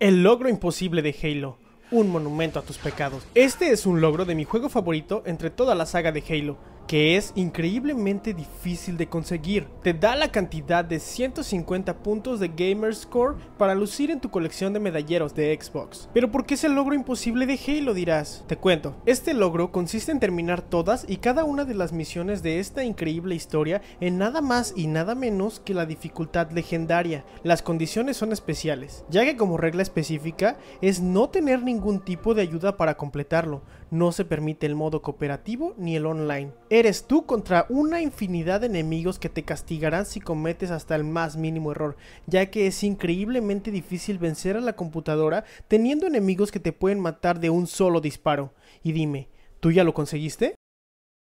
El logro imposible de Halo, un monumento a tus pecados. Este es un logro de mi juego favorito entre toda la saga de Halo, que es increíblemente difícil de conseguir. Te da la cantidad de 150 puntos de Gamer Score para lucir en tu colección de medalleros de Xbox. Pero ¿por qué es el logro imposible de Halo dirás? Te cuento, este logro consiste en terminar todas y cada una de las misiones de esta increíble historia en nada más y nada menos que la dificultad legendaria. Las condiciones son especiales, ya que como regla específica es no tener ningún tipo de ayuda para completarlo, no se permite el modo cooperativo ni el online. Eres tú contra una infinidad de enemigos que te castigarán si cometes hasta el más mínimo error, ya que es increíblemente difícil vencer a la computadora teniendo enemigos que te pueden matar de un solo disparo. Y dime, ¿tú ya lo conseguiste?